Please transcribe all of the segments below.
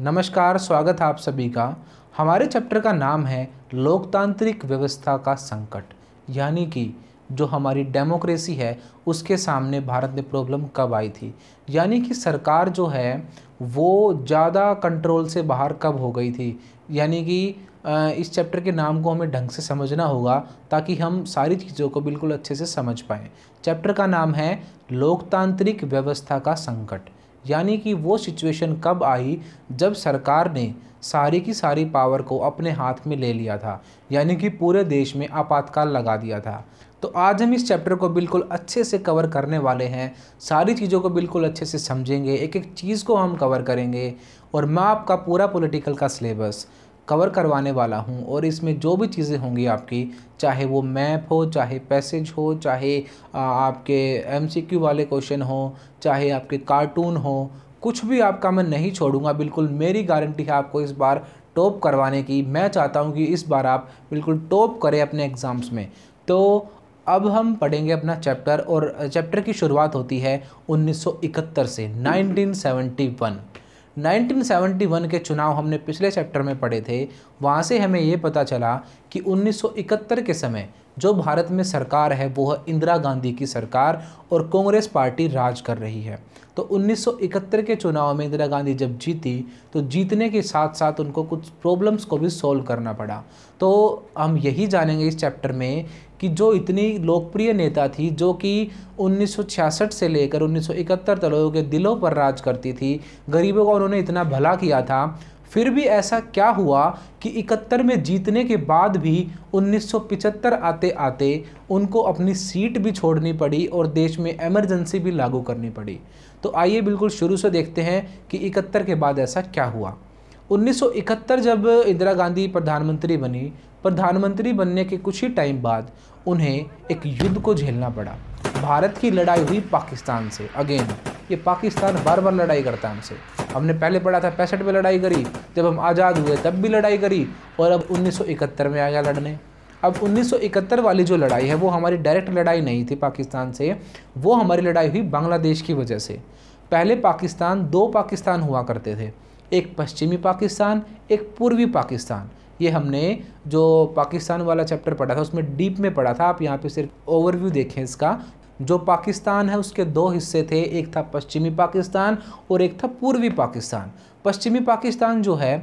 नमस्कार स्वागत है आप सभी का हमारे चैप्टर का नाम है लोकतांत्रिक व्यवस्था का संकट यानी कि जो हमारी डेमोक्रेसी है उसके सामने भारत में प्रॉब्लम कब आई थी यानी कि सरकार जो है वो ज़्यादा कंट्रोल से बाहर कब हो गई थी यानी कि इस चैप्टर के नाम को हमें ढंग से समझना होगा ताकि हम सारी चीज़ों को बिल्कुल अच्छे से समझ पाएँ चैप्टर का नाम है लोकतांत्रिक व्यवस्था का संकट यानी कि वो सिचुएशन कब आई जब सरकार ने सारी की सारी पावर को अपने हाथ में ले लिया था यानी कि पूरे देश में आपातकाल लगा दिया था तो आज हम इस चैप्टर को बिल्कुल अच्छे से कवर करने वाले हैं सारी चीज़ों को बिल्कुल अच्छे से समझेंगे एक एक चीज़ को हम कवर करेंगे और मैं आपका पूरा पॉलिटिकल का सिलेबस कवर करवाने वाला हूँ और इसमें जो भी चीज़ें होंगी आपकी चाहे वो मैप हो चाहे पैसेज हो चाहे आपके एमसीक्यू वाले क्वेश्चन हो चाहे आपके कार्टून हो कुछ भी आपका मैं नहीं छोड़ूंगा बिल्कुल मेरी गारंटी है आपको इस बार टॉप करवाने की मैं चाहता हूँ कि इस बार आप बिल्कुल टॉप करें अपने एग्ज़ाम्स में तो अब हम पढ़ेंगे अपना चैप्टर और चैप्टर की शुरुआत होती है 1971 से 1971 1971 के चुनाव हमने पिछले चैप्टर में पढ़े थे वहाँ से हमें ये पता चला कि 1971 के समय जो भारत में सरकार है वो है इंदिरा गांधी की सरकार और कांग्रेस पार्टी राज कर रही है तो 1971 के चुनाव में इंदिरा गांधी जब जीती तो जीतने के साथ साथ उनको कुछ प्रॉब्लम्स को भी सॉल्व करना पड़ा तो हम यही जानेंगे इस चैप्टर में कि जो इतनी लोकप्रिय नेता थी जो कि 1966 से लेकर 1971 तक लोगों के दिलों पर राज करती थी गरीबों का उन्होंने इतना भला किया था फिर भी ऐसा क्या हुआ कि इकहत्तर में जीतने के बाद भी 1975 आते आते उनको अपनी सीट भी छोड़नी पड़ी और देश में एमरजेंसी भी लागू करनी पड़ी तो आइए बिल्कुल शुरू से देखते हैं कि इकहत्तर के बाद ऐसा क्या हुआ 1971 जब इंदिरा गांधी प्रधानमंत्री बनी प्रधानमंत्री बनने के कुछ ही टाइम बाद उन्हें एक युद्ध को झेलना पड़ा भारत की लड़ाई हुई पाकिस्तान से अगेन ये पाकिस्तान बार बार लड़ाई करता है हमसे हमने पहले पढ़ा था पैंसठ में लड़ाई करी जब हम आज़ाद हुए तब भी लड़ाई करी और अब 1971 में आ गया लड़ने अब 1971 वाली जो लड़ाई है वो हमारी डायरेक्ट लड़ाई नहीं थी पाकिस्तान से वो हमारी लड़ाई हुई बांग्लादेश की वजह से पहले पाकिस्तान दो पाकिस्तान हुआ करते थे एक पश्चिमी पाकिस्तान एक पूर्वी पाकिस्तान ये हमने जो पाकिस्तान वाला चैप्टर पढ़ा था उसमें डीप में पढ़ा था आप यहाँ पे सिर्फ ओवरव्यू देखें इसका जो पाकिस्तान है उसके दो हिस्से थे एक था पश्चिमी पाकिस्तान और एक था पूर्वी पाकिस्तान पश्चिमी पाकिस्तान जो है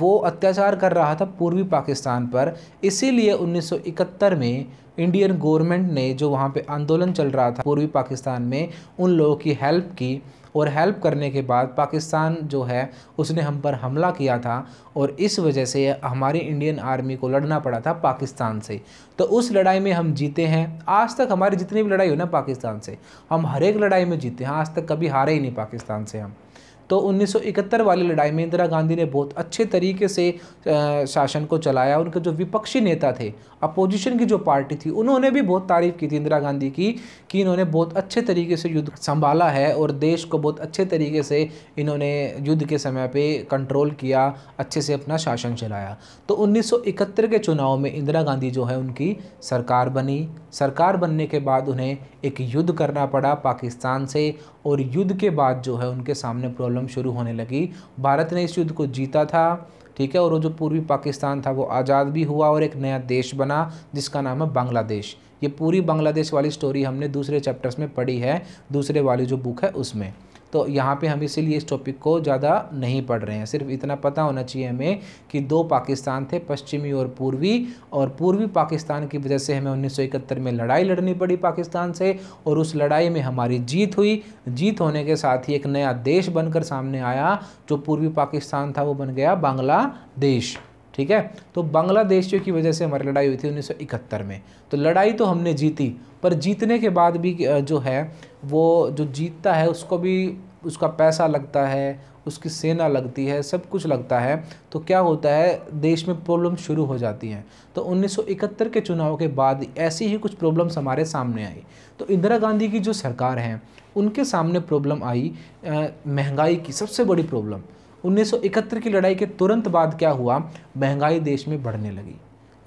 वो अत्याचार कर रहा था पूर्वी पाकिस्तान पर इसीलिए 1971 में इंडियन गवर्नमेंट ने जो वहाँ पे आंदोलन चल रहा था पूर्वी पाकिस्तान में उन लोगों की हेल्प की और हेल्प करने के बाद पाकिस्तान जो है उसने हम पर हमला किया था और इस वजह से हमारी इंडियन आर्मी को लड़ना पड़ा था पाकिस्तान से तो उस लड़ाई में हम जीते हैं आज तक हमारी जितनी भी लड़ाई हो ना पाकिस्तान से हम हर एक लड़ाई में जीते हैं आज तक कभी हारे ही नहीं पाकिस्तान से हम तो 1971 वाली लड़ाई में इंदिरा गांधी ने बहुत अच्छे तरीके से शासन को चलाया उनके जो विपक्षी नेता थे अपोजिशन की जो पार्टी थी उन्होंने भी बहुत तारीफ़ की थी इंदिरा गांधी की कि इन्होंने बहुत अच्छे तरीके से युद्ध संभाला है और देश को बहुत अच्छे तरीके से इन्होंने युद्ध के समय पे कंट्रोल किया अच्छे से अपना शासन चलाया तो 1971 के चुनाव में इंदिरा गांधी जो है उनकी सरकार बनी सरकार बनने के बाद उन्हें एक युद्ध करना पड़ा पाकिस्तान से और युद्ध के बाद जो है उनके सामने प्रॉब्लम शुरू होने लगी भारत ने इस युद्ध को जीता था ठीक है और वो जो पूर्वी पाकिस्तान था वो आज़ाद भी हुआ और एक नया देश बना जिसका नाम है बांग्लादेश ये पूरी बांग्लादेश वाली स्टोरी हमने दूसरे चैप्टर्स में पढ़ी है दूसरे वाली जो बुक है उसमें तो यहाँ पे हम इसीलिए इस टॉपिक को ज़्यादा नहीं पढ़ रहे हैं सिर्फ इतना पता होना चाहिए हमें कि दो पाकिस्तान थे पश्चिमी और पूर्वी और पूर्वी पाकिस्तान की वजह से हमें उन्नीस में लड़ाई लड़नी पड़ी पाकिस्तान से और उस लड़ाई में हमारी जीत हुई जीत होने के साथ ही एक नया देश बनकर सामने आया जो पूर्वी पाकिस्तान था वो बन गया बांग्लादेश ठीक है तो बांग्लादेशियों की वजह से हमारी लड़ाई हुई थी उन्नीस में तो लड़ाई तो हमने जीती पर जीतने के बाद भी जो है वो जो जीतता है उसको भी उसका पैसा लगता है उसकी सेना लगती है सब कुछ लगता है तो क्या होता है देश में प्रॉब्लम शुरू हो जाती हैं तो 1971 के चुनाव के बाद ऐसी ही कुछ प्रॉब्लम्स हमारे सामने आई तो इंदिरा गांधी की जो सरकार हैं उनके सामने प्रॉब्लम आई महंगाई की सबसे बड़ी प्रॉब्लम 1971 की लड़ाई के तुरंत बाद क्या हुआ महंगाई देश में बढ़ने लगी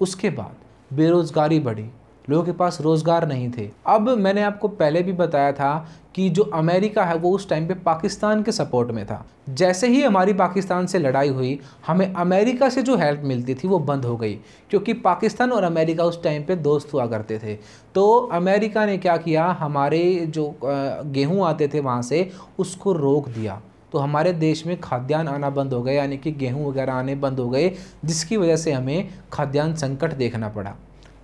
उसके बाद बेरोज़गारी बढ़ी लोगों के पास रोज़गार नहीं थे अब मैंने आपको पहले भी बताया था कि जो अमेरिका है वो उस टाइम पे पाकिस्तान के सपोर्ट में था जैसे ही हमारी पाकिस्तान से लड़ाई हुई हमें अमेरिका से जो हेल्प मिलती थी वो बंद हो गई क्योंकि पाकिस्तान और अमेरिका उस टाइम पे दोस्त हुआ करते थे तो अमेरिका ने क्या किया हमारे जो गेहूँ आते थे वहाँ से उसको रोक दिया तो हमारे देश में खाद्यान्न आना बंद हो गया यानी कि गेहूँ वगैरह आने बंद हो गए जिसकी वजह से हमें खाद्यान्न संकट देखना पड़ा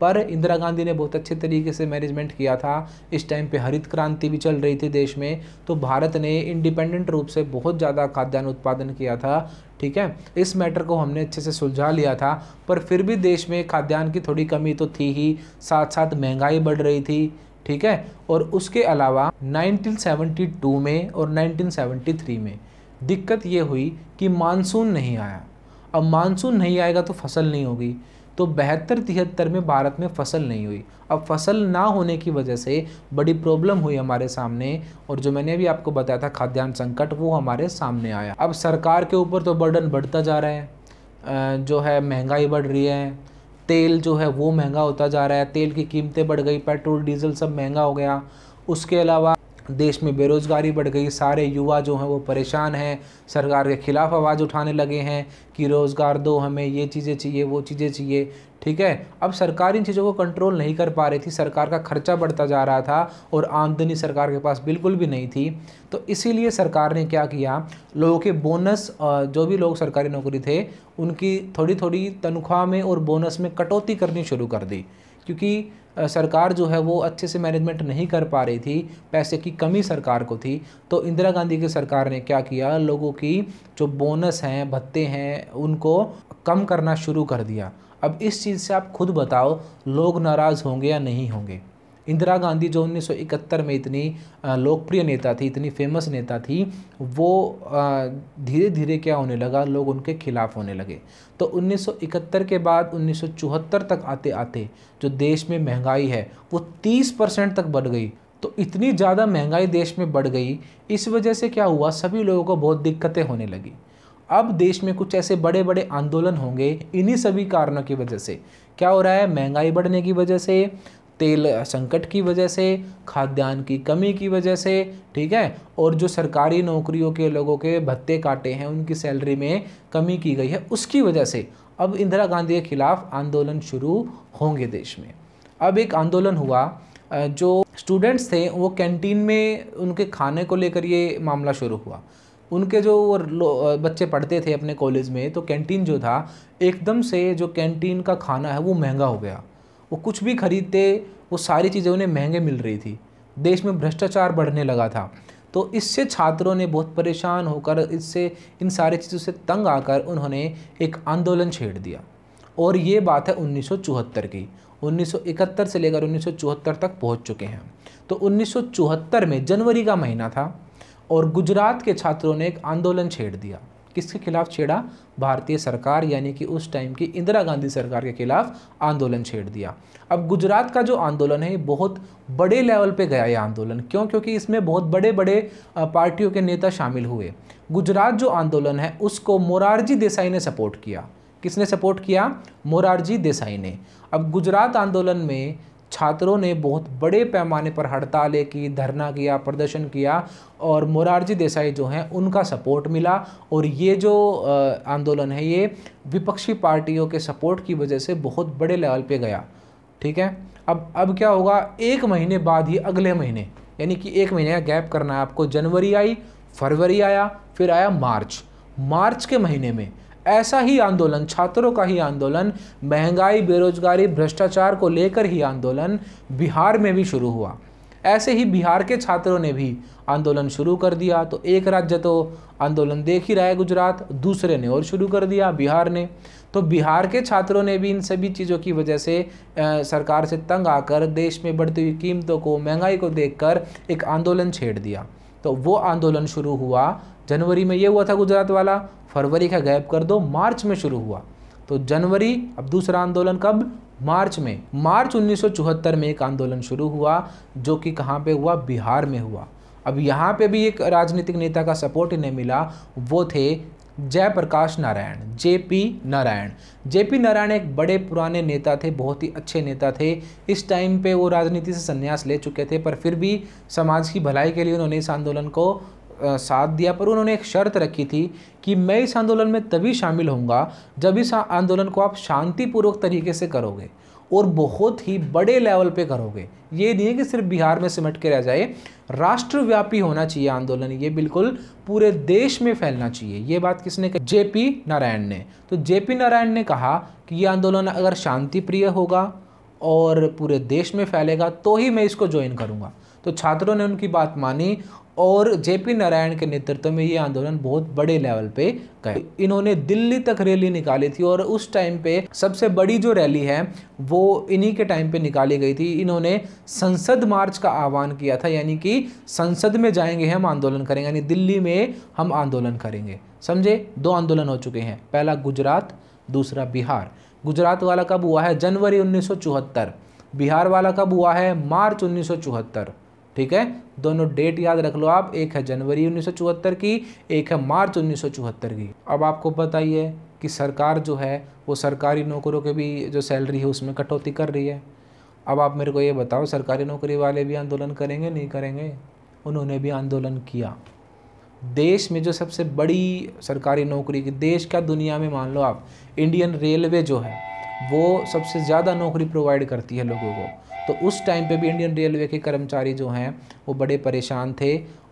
पर इंदिरा गांधी ने बहुत अच्छे तरीके से मैनेजमेंट किया था इस टाइम पे हरित क्रांति भी चल रही थी देश में तो भारत ने इंडिपेंडेंट रूप से बहुत ज़्यादा खाद्यान्न उत्पादन किया था ठीक है इस मैटर को हमने अच्छे से सुलझा लिया था पर फिर भी देश में खाद्यान्न की थोड़ी कमी तो थी ही साथ साथ महंगाई बढ़ रही थी ठीक है और उसके अलावा 1972 में और 1973 में दिक्कत ये हुई कि मानसून नहीं आया अब मानसून नहीं आएगा तो फसल नहीं होगी तो बहत्तर तिहत्तर में भारत में फसल नहीं हुई अब फसल ना होने की वजह से बड़ी प्रॉब्लम हुई हमारे सामने और जो मैंने अभी आपको बताया था खाद्यान्न संकट वो हमारे सामने आया अब सरकार के ऊपर तो बर्डन बढ़ता जा रहा है जो है महंगाई बढ़ रही है तेल जो है वो महंगा होता जा रहा है तेल की कीमतें बढ़ गई पेट्रोल डीजल सब महंगा हो गया उसके अलावा देश में बेरोज़गारी बढ़ गई सारे युवा जो हैं वो परेशान हैं सरकार के ख़िलाफ़ आवाज़ उठाने लगे हैं कि रोज़गार दो हमें ये चीज़ें चाहिए वो चीज़ें चाहिए ठीक है अब सरकार इन चीज़ों को कंट्रोल नहीं कर पा रही थी सरकार का खर्चा बढ़ता जा रहा था और आमदनी सरकार के पास बिल्कुल भी नहीं थी तो इसीलिए सरकार ने क्या किया लोगों के बोनस जो भी लोग सरकारी नौकरी थे उनकी थोड़ी थोड़ी तनख्वाह में और बोनस में कटौती करनी शुरू कर दी क्योंकि सरकार जो है वो अच्छे से मैनेजमेंट नहीं कर पा रही थी पैसे की कमी सरकार को थी तो इंदिरा गांधी की सरकार ने क्या किया लोगों की जो बोनस हैं भत्ते हैं उनको कम करना शुरू कर दिया अब इस चीज़ से आप खुद बताओ लोग नाराज़ होंगे या नहीं होंगे इंदिरा गांधी जो 1971 में इतनी लोकप्रिय नेता थी इतनी फेमस नेता थी वो धीरे धीरे क्या होने लगा लोग उनके खिलाफ होने लगे तो 1971 के बाद 1974 तक आते आते जो देश में महंगाई है वो 30 परसेंट तक बढ़ गई तो इतनी ज़्यादा महंगाई देश में बढ़ गई इस वजह से क्या हुआ सभी लोगों को बहुत दिक्कतें होने लगी अब देश में कुछ ऐसे बड़े बड़े आंदोलन होंगे इन्हीं सभी कारणों की वजह से क्या हो रहा है महंगाई बढ़ने की वजह से तेल संकट की वजह से खाद्यान्न की कमी की वजह से ठीक है और जो सरकारी नौकरियों के लोगों के भत्ते काटे हैं उनकी सैलरी में कमी की गई है उसकी वजह से अब इंदिरा गांधी के खिलाफ आंदोलन शुरू होंगे देश में अब एक आंदोलन हुआ जो स्टूडेंट्स थे वो कैंटीन में उनके खाने को लेकर ये मामला शुरू हुआ उनके जो वो बच्चे पढ़ते थे अपने कॉलेज में तो कैंटीन जो था एकदम से जो कैंटीन का खाना है वो महंगा हो गया वो कुछ भी खरीदते वो सारी चीज़ें उन्हें महंगे मिल रही थी देश में भ्रष्टाचार बढ़ने लगा था तो इससे छात्रों ने बहुत परेशान होकर इससे इन सारी चीज़ों से तंग आकर उन्होंने एक आंदोलन छेड़ दिया और ये बात है उन्नीस की 1971 से लेकर 1974 तक पहुंच चुके हैं तो 1974 में जनवरी का महीना था और गुजरात के छात्रों ने एक आंदोलन छेड़ दिया किसके खिलाफ छेड़ा भारतीय सरकार यानी कि उस टाइम की इंदिरा गांधी सरकार के खिलाफ आंदोलन छेड़ दिया अब गुजरात का जो आंदोलन है बहुत बड़े लेवल पे गया ये आंदोलन क्यों क्योंकि इसमें बहुत बड़े बड़े पार्टियों के नेता शामिल हुए गुजरात जो आंदोलन है उसको मोरारजी देसाई ने सपोर्ट किया किसने सपोर्ट किया मोरारजी देसाई ने अब गुजरात आंदोलन में छात्रों ने बहुत बड़े पैमाने पर हड़तालें की धरना किया प्रदर्शन किया और मोरारजी देसाई जो हैं उनका सपोर्ट मिला और ये जो आंदोलन है ये विपक्षी पार्टियों के सपोर्ट की वजह से बहुत बड़े लेवल पे गया ठीक है अब अब क्या होगा एक महीने बाद ही अगले महीने यानी कि एक महीने का गैप करना है आपको जनवरी आई फरवरी आया फिर आया मार्च मार्च के महीने में ऐसा ही आंदोलन छात्रों का ही आंदोलन महंगाई बेरोजगारी भ्रष्टाचार को लेकर ही आंदोलन बिहार में भी शुरू हुआ ऐसे ही बिहार के छात्रों ने भी आंदोलन शुरू कर दिया तो एक राज्य तो आंदोलन देख ही रहा है गुजरात दूसरे ने और शुरू कर दिया बिहार ने तो बिहार के छात्रों ने भी इन सभी चीज़ों की वजह से आ, सरकार से तंग आकर देश में बढ़ती हुई कीमतों को महंगाई को देखकर एक आंदोलन छेड़ दिया तो वो आंदोलन शुरू हुआ जनवरी में ये हुआ था गुजरात वाला फरवरी का गैप कर दो मार्च में शुरू हुआ तो जनवरी अब दूसरा आंदोलन कब मार्च में मार्च 1974 में एक आंदोलन शुरू हुआ जो कि कहाँ पे हुआ बिहार में हुआ अब यहाँ पे भी एक राजनीतिक नेता का सपोर्ट इन्हें मिला वो थे Jayaprakash Narayan J P Narayan J P Narayan एक बड़े पुराने नेता थे बहुत ही अच्छे नेता थे इस टाइम पे वो राजनीति से संन्यास ले चुके थे पर फिर भी समाज की भलाई के लिए उन्होंने इस आंदोलन को साथ दिया पर उन्होंने एक शर्त रखी थी कि मैं इस आंदोलन में तभी शामिल होऊंगा जब इस आंदोलन को आप शांतिपूर्वक तरीके से करोगे और बहुत ही बड़े लेवल पे करोगे ये नहीं है कि सिर्फ बिहार में सिमट के रह जाए राष्ट्रव्यापी होना चाहिए आंदोलन ये बिल्कुल पूरे देश में फैलना चाहिए ये बात किसने कही जेपी नारायण ने तो जेपी नारायण ने कहा कि ये आंदोलन अगर शांतिप्रिय होगा और पूरे देश में फैलेगा तो ही मैं इसको ज्वाइन करूँगा तो छात्रों ने उनकी बात मानी और जेपी नारायण के नेतृत्व में ये आंदोलन बहुत बड़े लेवल पे गए इन्होंने दिल्ली तक रैली निकाली थी और उस टाइम पे सबसे बड़ी जो रैली है वो इन्हीं के टाइम पे निकाली गई थी इन्होंने संसद मार्च का आह्वान किया था यानी कि संसद में जाएंगे हम आंदोलन करेंगे यानी दिल्ली में हम आंदोलन करेंगे समझे दो आंदोलन हो चुके हैं पहला गुजरात दूसरा बिहार गुजरात वाला कब हुआ है जनवरी उन्नीस बिहार वाला कब हुआ है मार्च उन्नीस ठीक है दोनों डेट याद रख लो आप एक है जनवरी उन्नीस की एक है मार्च उन्नीस की अब आपको पता ही है कि सरकार जो है वो सरकारी नौकरों के भी जो सैलरी है उसमें कटौती कर रही है अब आप मेरे को ये बताओ सरकारी नौकरी वाले भी आंदोलन करेंगे नहीं करेंगे उन्होंने भी आंदोलन किया देश में जो सबसे बड़ी सरकारी नौकरी की देश का दुनिया में मान लो आप इंडियन रेलवे जो है वो सबसे ज़्यादा नौकरी प्रोवाइड करती है लोगों को तो उस टाइम पे भी इंडियन रेलवे के कर्मचारी जो हैं वो बड़े परेशान थे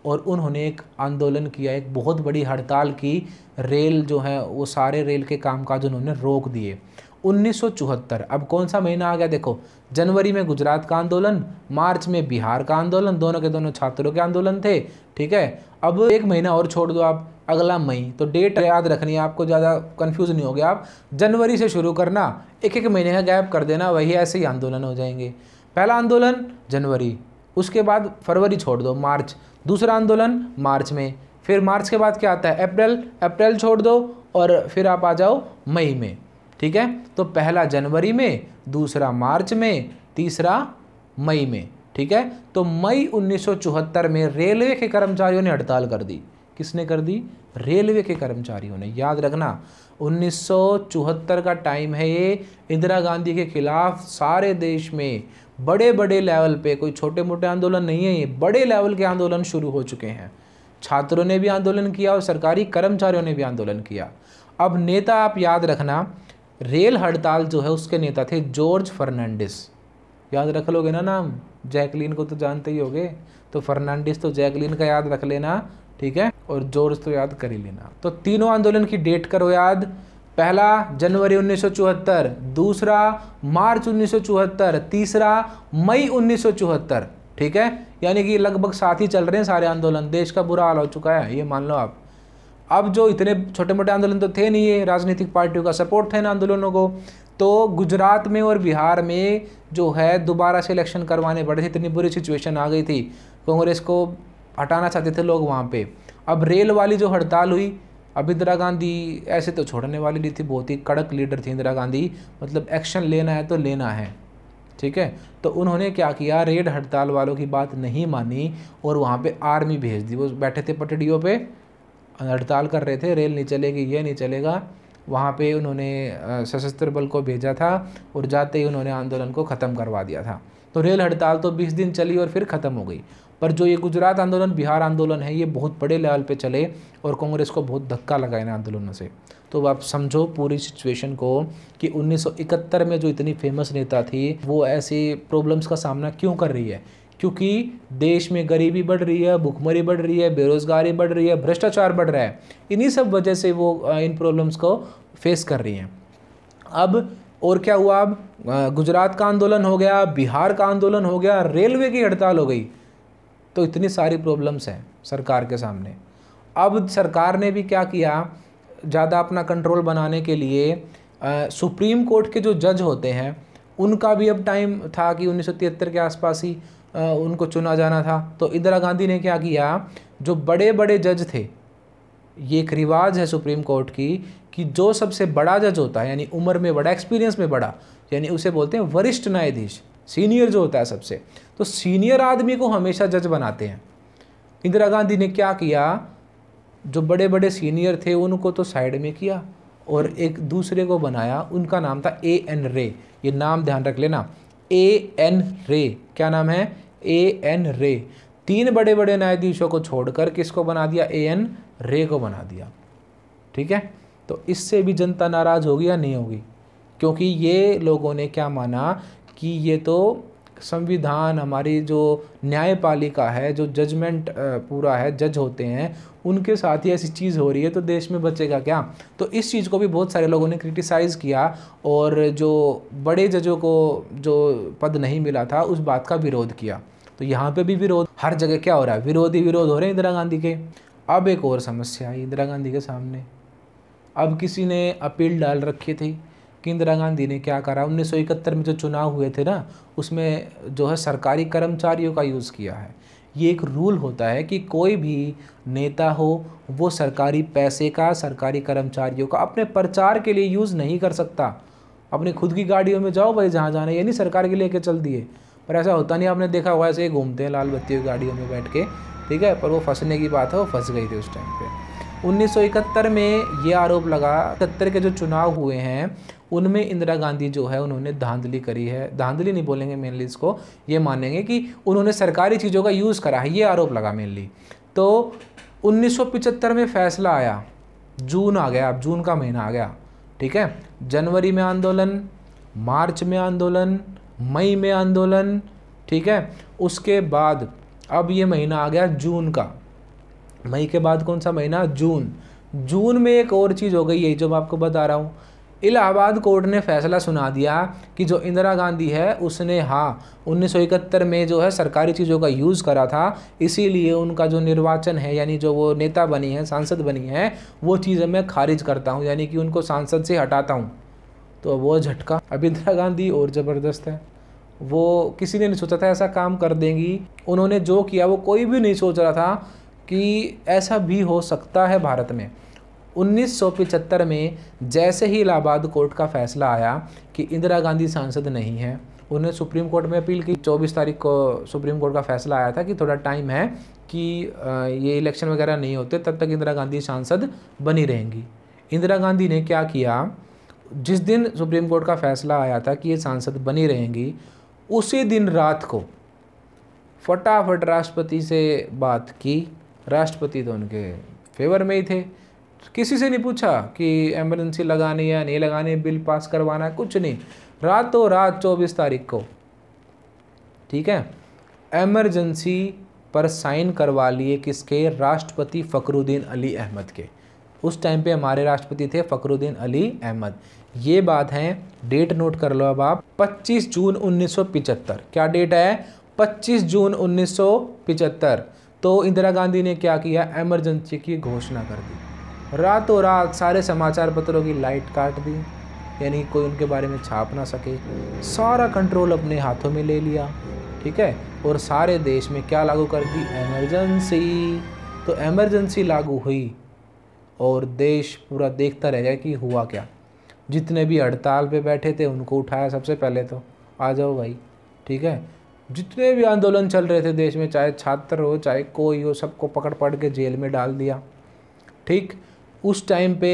और उन्होंने एक आंदोलन किया एक बहुत बड़ी हड़ताल की रेल जो है वो सारे रेल के कामकाज उन्होंने रोक दिए 1974 अब कौन सा महीना आ गया देखो जनवरी में गुजरात का आंदोलन मार्च में बिहार का आंदोलन दोनों के दोनों छात्रों के आंदोलन थे ठीक है अब एक महीना और छोड़ दो आप अगला मई तो डेट याद रखनी है आपको ज़्यादा कंफ्यूज नहीं हो गया आप जनवरी से शुरू करना एक एक महीने का गैप कर देना वही ऐसे ही आंदोलन हो जाएंगे पहला आंदोलन जनवरी उसके बाद फरवरी छोड़ दो मार्च दूसरा आंदोलन मार्च में फिर मार्च के बाद क्या आता है अप्रैल अप्रैल छोड़ दो और फिर आप आ जाओ मई में ठीक है तो पहला जनवरी में दूसरा मार्च में तीसरा मई में ठीक है तो मई 1974 में रेलवे के कर्मचारियों ने हड़ताल कर दी किसने कर दी रेलवे के कर्मचारियों ने याद रखना 1974 का टाइम है ये इंदिरा गांधी के खिलाफ सारे देश में बड़े बड़े लेवल पे कोई छोटे मोटे आंदोलन नहीं है ये बड़े लेवल के आंदोलन शुरू हो चुके हैं छात्रों ने भी आंदोलन किया और सरकारी कर्मचारियों ने भी आंदोलन किया अब नेता आप याद रखना रेल हड़ताल जो है उसके नेता थे जॉर्ज फर्नांडिस याद रख लोगे ना नाम जैकलिन को तो जानते ही होगे तो फर्नांडिस तो जैकलिन का याद रख लेना ठीक है और जॉर्ज तो याद कर ही लेना तो तीनों आंदोलन की डेट करो याद पहला जनवरी 1974 दूसरा मार्च 1974 तीसरा मई 1974 ठीक है यानी कि लगभग साथ ही चल रहे हैं सारे आंदोलन देश का बुरा हाल हो चुका है ये मान लो आप अब जो इतने छोटे मोटे आंदोलन तो थे नहीं ये राजनीतिक पार्टियों का सपोर्ट था इन आंदोलनों को तो गुजरात में और बिहार में जो है दोबारा से इलेक्शन करवाने पड़े थे इतनी बुरी सिचुएशन आ गई थी कांग्रेस को हटाना चाहते थे लोग वहाँ पर अब रेल वाली जो हड़ताल हुई अब इंदिरा गांधी ऐसे तो छोड़ने वाली नहीं थी बहुत ही कड़क लीडर थी इंदिरा गांधी मतलब एक्शन लेना है तो लेना है ठीक है तो उन्होंने क्या किया रेड हड़ताल वालों की बात नहीं मानी और वहाँ पे आर्मी भेज दी वो बैठे थे पटड़ियों पे हड़ताल कर रहे थे रेल नहीं चलेगी ये नहीं चलेगा वहाँ पे उन्होंने सशस्त्र बल को भेजा था और जाते ही उन्होंने आंदोलन को ख़त्म करवा दिया था तो रेल हड़ताल तो 20 दिन चली और फिर ख़त्म हो गई पर जो ये गुजरात आंदोलन बिहार आंदोलन है ये बहुत बड़े लेवल पे चले और कांग्रेस को बहुत धक्का लगा इन आंदोलनों से तो आप समझो पूरी सिचुएशन को कि 1971 में जो इतनी फेमस नेता थी वो ऐसे प्रॉब्लम्स का सामना क्यों कर रही है क्योंकि देश में गरीबी बढ़ रही है भुखमरी बढ़ रही है बेरोज़गारी बढ़ रही है भ्रष्टाचार बढ़ रहा है इन्हीं सब वजह से वो इन प्रॉब्लम्स को फेस कर रही हैं अब और क्या हुआ अब गुजरात का आंदोलन हो गया बिहार का आंदोलन हो गया रेलवे की हड़ताल हो गई तो इतनी सारी प्रॉब्लम्स हैं सरकार के सामने अब सरकार ने भी क्या किया ज़्यादा अपना कंट्रोल बनाने के लिए आ, सुप्रीम कोर्ट के जो जज होते हैं उनका भी अब टाइम था कि उन्नीस के आसपास ही आ, उनको चुना जाना था तो इंदिरा गांधी ने क्या किया जो बड़े बड़े जज थे ये एक रिवाज है सुप्रीम कोर्ट की कि जो सबसे बड़ा जज होता है यानी उम्र में बड़ा एक्सपीरियंस में बड़ा यानी उसे बोलते हैं वरिष्ठ न्यायाधीश सीनियर जो होता है सबसे तो सीनियर आदमी को हमेशा जज बनाते हैं इंदिरा गांधी ने क्या किया जो बड़े बड़े सीनियर थे उनको तो साइड में किया और एक दूसरे को बनाया उनका नाम था ए एन रे ये नाम ध्यान रख लेना ए एन रे क्या नाम है ए एन रे तीन बड़े बड़े न्यायाधीशों को छोड़कर किसको बना दिया ए एन रे को बना दिया ठीक है तो इससे भी जनता नाराज़ होगी या नहीं होगी क्योंकि ये लोगों ने क्या माना कि ये तो संविधान हमारी जो न्यायपालिका है जो जजमेंट पूरा है जज होते हैं उनके साथ ही ऐसी चीज़ हो रही है तो देश में बचेगा क्या तो इस चीज़ को भी बहुत सारे लोगों ने क्रिटिसाइज़ किया और जो बड़े जजों को जो पद नहीं मिला था उस बात का विरोध किया तो यहाँ पे भी विरोध हर जगह क्या हो रहा है विरोधी विरोध हो रहे हैं इंदिरा गांधी के अब एक और समस्या आई इंदिरा गांधी के सामने अब किसी ने अपील डाल रखी थी इंदिरा गांधी ने क्या करा 1971 में जो चुनाव हुए थे ना उसमें जो है सरकारी कर्मचारियों का यूज़ किया है ये एक रूल होता है कि कोई भी नेता हो वो सरकारी पैसे का सरकारी कर्मचारियों का अपने प्रचार के लिए यूज़ नहीं कर सकता अपने खुद की गाड़ियों में जाओ भाई जहाँ जाना है यानी सरकार के लेके चल दिए पर ऐसा होता नहीं आपने देखा हुआ ऐसे ही घूमते हैं लाल बत्ती की गाड़ियों में बैठ के ठीक है पर वो फंसने की बात है वो फंस गई थी उस टाइम पे 1971 में ये आरोप लगा इकहत्तर के जो चुनाव हुए हैं उनमें इंदिरा गांधी जो है उन्होंने धांधली करी है धांधली नहीं बोलेंगे मेनली इसको ये मानेंगे कि उन्होंने सरकारी चीज़ों का यूज़ करा है ये आरोप लगा मेनली तो उन्नीस में फैसला आया जून आ गया अब जून का महीना आ गया ठीक है जनवरी में आंदोलन मार्च में आंदोलन मई में आंदोलन ठीक है उसके बाद अब ये महीना आ गया जून का मई के बाद कौन सा महीना जून जून में एक और चीज़ हो गई यही जो मैं आपको बता रहा हूँ इलाहाबाद कोर्ट ने फैसला सुना दिया कि जो इंदिरा गांधी है उसने हाँ उन्नीस में जो है सरकारी चीज़ों का यूज़ करा था इसीलिए उनका जो निर्वाचन है यानी जो वो नेता बनी है सांसद बनी है वो चीज़ें मैं खारिज करता हूँ यानी कि उनको सांसद से हटाता हूँ तो वो झटका अब इंदिरा गांधी और ज़बरदस्त है वो किसी ने नहीं सोचा था ऐसा काम कर देंगी उन्होंने जो किया वो कोई भी नहीं सोच रहा था कि ऐसा भी हो सकता है भारत में उन्नीस में जैसे ही इलाहाबाद कोर्ट का फैसला आया कि इंदिरा गांधी सांसद नहीं है उन्हें सुप्रीम कोर्ट में अपील की 24 तारीख को सुप्रीम कोर्ट का फैसला आया था कि थोड़ा टाइम है कि ये इलेक्शन वगैरह नहीं होते तब तक इंदिरा गांधी सांसद बनी रहेंगी इंदिरा गांधी ने क्या किया जिस दिन सुप्रीम कोर्ट का फैसला आया था कि ये सांसद बनी रहेंगी उसी दिन रात को फटाफट राष्ट्रपति से बात की राष्ट्रपति तो उनके फेवर में ही थे किसी से नहीं पूछा कि एम्बुलेंसी लगानी है नहीं लगानी बिल पास करवाना है कुछ नहीं रातों रात चौबीस तारीख को ठीक है एमरजेंसी पर साइन करवा लिए किसके राष्ट्रपति फ़खरुद्दीन अली अहमद के उस टाइम पे हमारे राष्ट्रपति थे फ़खरुद्दीन अली अहमद ये बात है डेट नोट कर लो अब आप 25 जून 1975 क्या डेट है 25 जून 1975 तो इंदिरा गांधी ने क्या किया एमरजेंसी की घोषणा कर दी रातों रात सारे समाचार पत्रों की लाइट काट दी यानी कोई उनके बारे में छाप ना सके सारा कंट्रोल अपने हाथों में ले लिया ठीक है और सारे देश में क्या लागू कर दी एमरजेंसी तो एमरजेंसी लागू हुई और देश पूरा देखता रह गया कि हुआ क्या जितने भी हड़ताल पे बैठे थे उनको उठाया सबसे पहले तो आ जाओ भाई ठीक है जितने भी आंदोलन चल रहे थे देश में चाहे छात्र हो चाहे कोई हो सबको पकड़ पकड़ के जेल में डाल दिया ठीक उस टाइम पे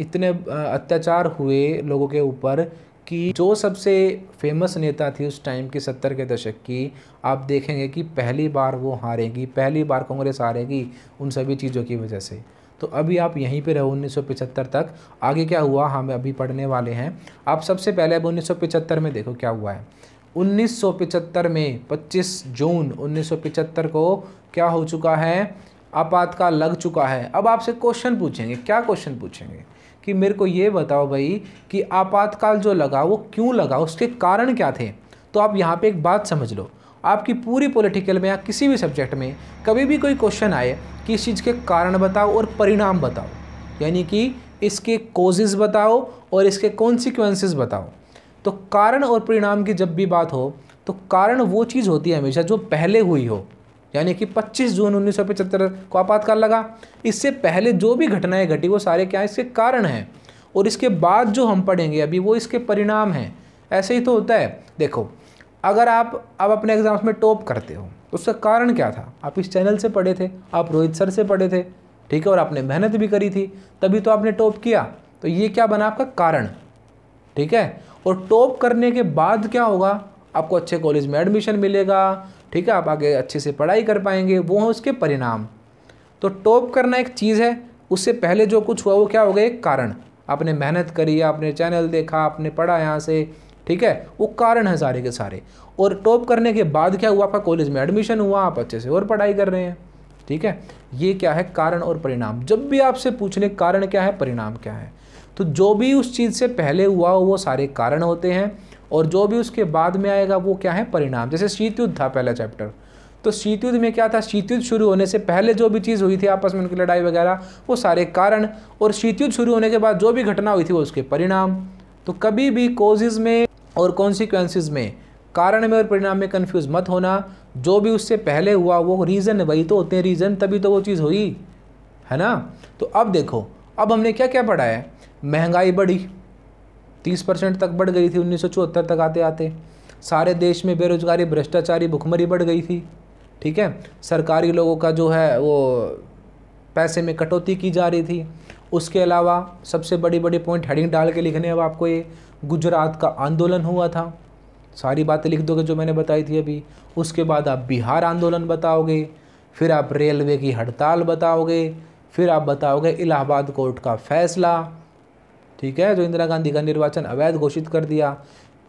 इतने अत्याचार हुए लोगों के ऊपर कि जो सबसे फेमस नेता थी उस टाइम की सत्तर के दशक की आप देखेंगे कि पहली बार वो हारेगी पहली बार कांग्रेस हारेगी उन सभी चीज़ों की वजह से तो अभी आप यहीं पे रहो 1975 तक आगे क्या हुआ हम अभी पढ़ने वाले हैं आप सबसे पहले अब 1975 में देखो क्या हुआ है 1975 में 25 जून 1975 को क्या हो चुका है आपातकाल लग चुका है अब आपसे क्वेश्चन पूछेंगे क्या क्वेश्चन पूछेंगे कि मेरे को ये बताओ भाई कि आपातकाल जो लगा वो क्यों लगा उसके कारण क्या थे तो आप यहाँ पे एक बात समझ लो आपकी पूरी पॉलिटिकल में या किसी भी सब्जेक्ट में कभी भी कोई क्वेश्चन आए कि इस चीज़ के कारण बताओ और परिणाम बताओ यानी कि इसके कोजेज़ बताओ और इसके कॉन्सिक्वेंसेज बताओ तो कारण और परिणाम की जब भी बात हो तो कारण वो चीज़ होती है हमेशा जो पहले हुई हो यानी कि 25 जून उन्नीस को आपातकाल लगा इससे पहले जो भी घटनाएं घटी वो सारे क्या इसके कारण हैं और इसके बाद जो हम पढ़ेंगे अभी वो इसके परिणाम हैं ऐसे ही तो होता है देखो अगर आप अब अपने एग्ज़ाम्स में टॉप करते हो तो उसका कारण क्या था आप इस चैनल से पढ़े थे आप रोहित सर से पढ़े थे ठीक है और आपने मेहनत भी करी थी तभी तो आपने टॉप किया तो ये क्या बना आपका कारण ठीक है और टॉप करने के बाद क्या होगा आपको अच्छे कॉलेज में एडमिशन मिलेगा ठीक है आप आगे अच्छे से पढ़ाई कर पाएंगे वो हैं उसके परिणाम तो टॉप करना एक चीज़ है उससे पहले जो कुछ हुआ वो क्या हो गया एक कारण आपने मेहनत करी आपने चैनल देखा आपने पढ़ा यहाँ से ठीक है वो कारण है सारे के सारे और टॉप करने के बाद क्या हुआ आपका कॉलेज में एडमिशन हुआ आप अच्छे से और पढ़ाई कर रहे हैं ठीक है ये क्या है कारण और परिणाम जब भी आपसे पूछने कारण क्या है परिणाम क्या है तो जो भी उस चीज़ से पहले हुआ हो वो सारे कारण होते हैं और जो भी उसके बाद में आएगा वो क्या है परिणाम जैसे शीत युद्ध था पहला चैप्टर तो शीत युद्ध में क्या था शीत युद्ध शुरू होने से पहले जो भी चीज़ हुई थी आपस में उनकी लड़ाई वगैरह वो सारे कारण और शीत युद्ध शुरू होने के बाद जो भी घटना हुई थी वो उसके परिणाम तो कभी भी कोजेज में और कॉन्सिक्वेंसिस में कारण में और परिणाम में कन्फ्यूज मत होना जो भी उससे पहले हुआ वो रीज़न वही तो होते हैं रीज़न तभी तो वो चीज़ हुई है ना तो अब देखो अब हमने क्या क्या पढ़ा है महंगाई बढ़ी तीस परसेंट तक बढ़ गई थी उन्नीस तक आते आते सारे देश में बेरोजगारी भ्रष्टाचारी भुखमरी बढ़ गई थी ठीक है सरकारी लोगों का जो है वो पैसे में कटौती की जा रही थी उसके अलावा सबसे बड़ी बड़ी पॉइंट हेडिंग डाल के लिखने अब आपको ये गुजरात का आंदोलन हुआ था सारी बातें लिख दोगे जो मैंने बताई थी अभी उसके बाद आप बिहार आंदोलन बताओगे फिर आप रेलवे की हड़ताल बताओगे फिर आप बताओगे इलाहाबाद कोर्ट का फैसला ठीक है जो इंदिरा गांधी का निर्वाचन अवैध घोषित कर दिया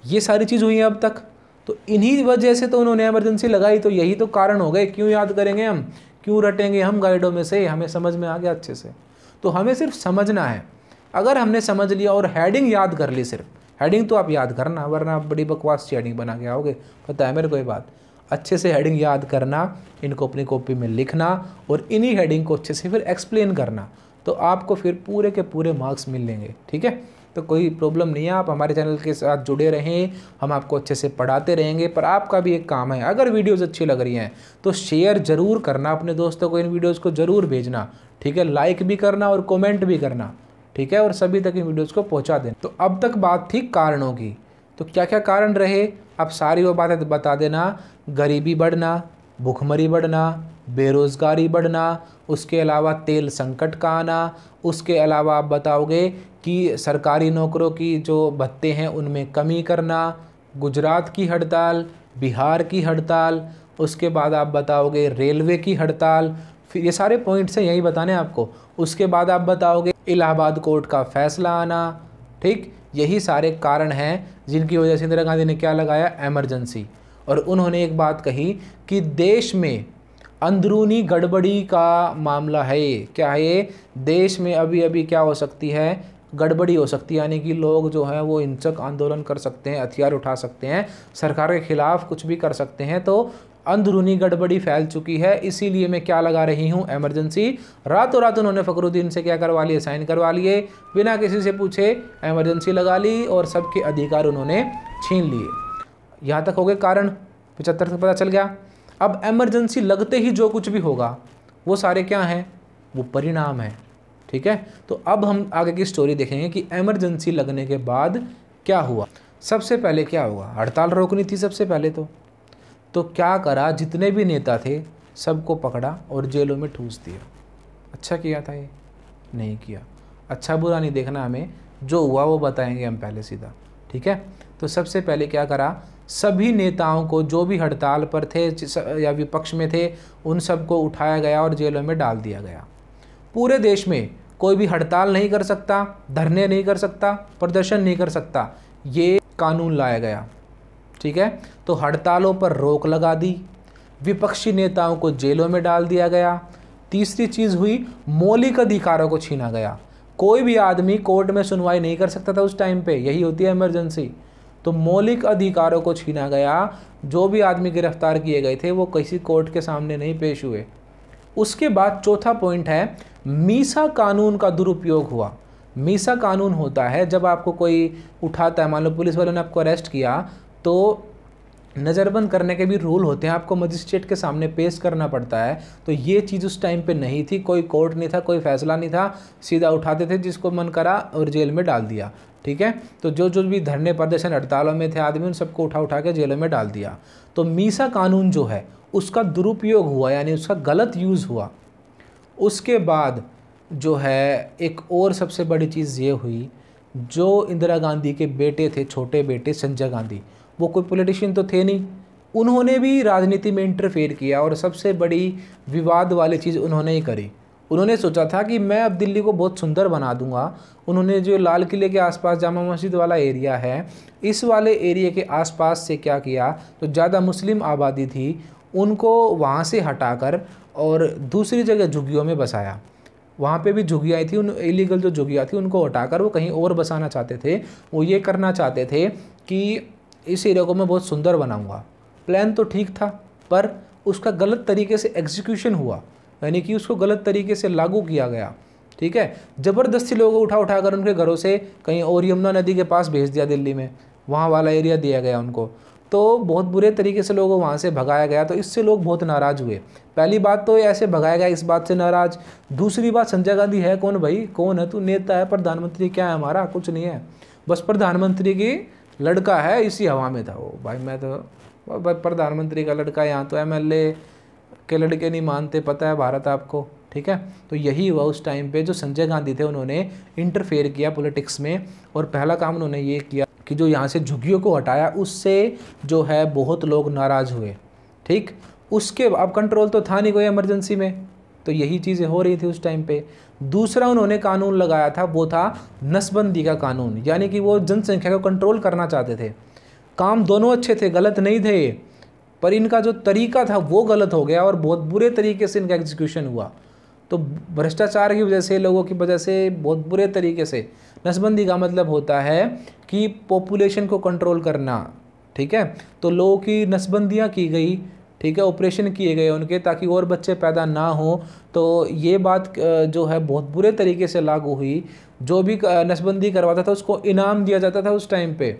ये सारी चीज़ हुई है अब तक तो इन्हीं वजह से तो उन्होंने एमरजेंसी लगाई तो यही तो कारण हो गए क्यों याद करेंगे हम क्यों रटेंगे हम गाइडों में से हमें समझ में आ गया अच्छे से तो हमें सिर्फ समझना है अगर हमने समझ लिया और हैडिंग याद कर ली सिर्फ हेडिंग तो आप याद करना वरना आप बड़ी बकवास सी हेडिंग बना के आओगे पता है मेरे कोई बात अच्छे से हेडिंग याद करना इनको अपनी कॉपी में लिखना और इन्हीं हेडिंग को अच्छे से फिर एक्सप्लेन करना तो आपको फिर पूरे के पूरे मार्क्स मिल लेंगे ठीक है तो कोई प्रॉब्लम नहीं है आप हमारे चैनल के साथ जुड़े रहें हम आपको अच्छे से पढ़ाते रहेंगे पर आपका भी एक काम है अगर वीडियोज़ अच्छी लग रही हैं तो शेयर ज़रूर करना अपने दोस्तों को इन वीडियोज़ को ज़रूर भेजना ठीक है लाइक भी करना और कमेंट भी करना ठीक है और सभी तक इन वीडियोज़ को पहुँचा दें तो अब तक बात थी कारणों की तो क्या क्या कारण रहे आप सारी वो बातें बता देना गरीबी बढ़ना भूखमरी बढ़ना बेरोज़गारी बढ़ना उसके अलावा तेल संकट का आना उसके अलावा आप बताओगे कि सरकारी नौकरों की जो भत्ते हैं उनमें कमी करना गुजरात की हड़ताल बिहार की हड़ताल उसके बाद आप बताओगे रेलवे की हड़ताल फिर ये सारे पॉइंट्स हैं यही बताने आपको उसके बाद आप बताओगे इलाहाबाद कोर्ट का फैसला आना ठीक यही सारे कारण हैं जिनकी वजह से इंदिरा गांधी ने क्या लगाया एमरजेंसी और उन्होंने एक बात कही कि देश में अंदरूनी गड़बड़ी का मामला है क्या है देश में अभी अभी क्या हो सकती है गड़बड़ी हो सकती है यानी कि लोग जो हैं वो हिंसक आंदोलन कर सकते हैं हथियार उठा सकते हैं सरकार के ख़िलाफ़ कुछ भी कर सकते हैं तो अंदरूनी गड़बड़ी फैल चुकी है इसीलिए मैं क्या लगा रही हूँ एमरजेंसी रातों रात उन्होंने फ़खरुद्दीन से क्या करवा लिए साइन करवा लिए बिना किसी से पूछे एमरजेंसी लगा ली और सबके अधिकार उन्होंने छीन लिए यहाँ तक हो गए कारण पचहत्तर से पता चल गया अब एमरजेंसी लगते ही जो कुछ भी होगा वो सारे क्या हैं वो परिणाम है ठीक है तो अब हम आगे की स्टोरी देखेंगे कि एमरजेंसी लगने के बाद क्या हुआ सबसे पहले क्या हुआ हड़ताल रोकनी थी सबसे पहले तो तो क्या करा जितने भी नेता थे सबको पकड़ा और जेलों में ठूस दिया अच्छा किया था ये नहीं किया अच्छा बुरा नहीं देखना हमें जो हुआ वो बताएंगे हम पहले सीधा ठीक है तो सबसे पहले क्या करा सभी नेताओं को जो भी हड़ताल पर थे या विपक्ष में थे उन सबको उठाया गया और जेलों में डाल दिया गया पूरे देश में कोई भी हड़ताल नहीं कर सकता धरने नहीं कर सकता प्रदर्शन नहीं कर सकता ये कानून लाया गया ठीक है तो हड़तालों पर रोक लगा दी विपक्षी नेताओं को जेलों में डाल दिया गया तीसरी चीज़ हुई मौलिक अधिकारों को छीना गया कोई भी आदमी कोर्ट में सुनवाई नहीं कर सकता था उस टाइम पे यही होती है इमरजेंसी तो मौलिक अधिकारों को छीना गया जो भी आदमी गिरफ्तार किए गए थे वो किसी कोर्ट के सामने नहीं पेश हुए उसके बाद चौथा पॉइंट है मीसा कानून का दुरुपयोग हुआ मीसा कानून होता है जब आपको कोई उठाता है मान लो पुलिस वालों ने आपको अरेस्ट किया तो नज़रबंद करने के भी रूल होते हैं आपको मजिस्ट्रेट के सामने पेश करना पड़ता है तो ये चीज़ उस टाइम पे नहीं थी कोई कोर्ट नहीं था कोई फैसला नहीं था सीधा उठाते थे जिसको मन करा और जेल में डाल दिया ठीक है तो जो जो भी धरने प्रदर्शन हड़तालों में थे आदमी उन सबको उठा उठा के जेलों में डाल दिया तो मीसा कानून जो है उसका दुरुपयोग हुआ यानी उसका गलत यूज़ हुआ उसके बाद जो है एक और सबसे बड़ी चीज़ ये हुई जो इंदिरा गांधी के बेटे थे छोटे बेटे संजय गांधी वो कोई पॉलिटिशियन तो थे नहीं उन्होंने भी राजनीति में इंटरफेयर किया और सबसे बड़ी विवाद वाली चीज़ उन्होंने ही करी उन्होंने सोचा था कि मैं अब दिल्ली को बहुत सुंदर बना दूंगा उन्होंने जो लाल किले के आसपास जामा मस्जिद वाला एरिया है इस वाले एरिया के आसपास से क्या किया तो ज़्यादा मुस्लिम आबादी थी उनको वहाँ से हटाकर और दूसरी जगह झुग्गियों में बसाया वहाँ पे भी झुगियाँ थी उन इलीगल जो झुगियाँ थी उनको हटाकर वो कहीं और बसाना चाहते थे वो ये करना चाहते थे कि इस एरिया को मैं बहुत सुंदर बनाऊँगा प्लान तो ठीक था पर उसका गलत तरीके से एग्जीक्यूशन हुआ यानी कि उसको गलत तरीके से लागू किया गया ठीक है ज़बरदस्ती लोगों को उठा उठाकर उनके घरों से कहीं और यमुना नदी के पास भेज दिया दिल्ली में वहाँ वाला एरिया दिया गया उनको तो बहुत बुरे तरीके से लोगों को वहाँ से भगाया गया तो इससे लोग बहुत नाराज़ हुए पहली बात तो ऐसे भगाया गया इस बात से नाराज़ दूसरी बात संजय गांधी है कौन भाई कौन है तू नेता है प्रधानमंत्री क्या है हमारा कुछ नहीं है बस प्रधानमंत्री की लड़का है इसी हवा में था वो भाई मैं तो प्रधानमंत्री का लड़का यहाँ तो एम के लड़के नहीं मानते पता है भारत आपको ठीक है तो यही हुआ उस टाइम पे जो संजय गांधी थे उन्होंने इंटरफेयर किया पॉलिटिक्स में और पहला काम उन्होंने ये किया कि जो यहाँ से झुग्गियों को हटाया उससे जो है बहुत लोग नाराज़ हुए ठीक उसके अब कंट्रोल तो था नहीं कोई इमरजेंसी में तो यही चीज़ें हो रही थी उस टाइम पे दूसरा उन्होंने कानून लगाया था वो था नसबंदी का कानून यानी कि वो जनसंख्या को कंट्रोल करना चाहते थे काम दोनों अच्छे थे गलत नहीं थे पर इनका जो तरीका था वो गलत हो गया और बहुत बुरे तरीके से इनका एग्जीक्यूशन हुआ तो भ्रष्टाचार की वजह से लोगों की वजह से बहुत बुरे तरीके से नसबंदी का मतलब होता है कि पॉपुलेशन को कंट्रोल करना ठीक है तो लोगों की नसबंदियाँ की गई ठीक है ऑपरेशन किए गए उनके ताकि और बच्चे पैदा ना हो तो ये बात जो है बहुत बुरे तरीके से लागू हुई जो भी नसबंदी करवाता था उसको इनाम दिया जाता था उस टाइम पे